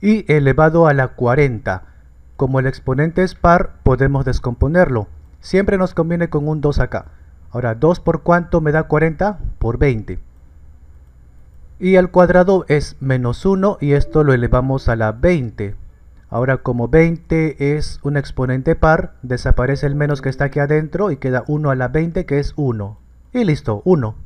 y elevado a la 40. Como el exponente es par, podemos descomponerlo. Siempre nos conviene con un 2 acá. Ahora, 2 por cuánto me da 40? Por 20. Y al cuadrado es menos 1 y esto lo elevamos a la 20. Ahora, como 20 es un exponente par, desaparece el menos que está aquí adentro y queda 1 a la 20 que es 1. Y listo, 1.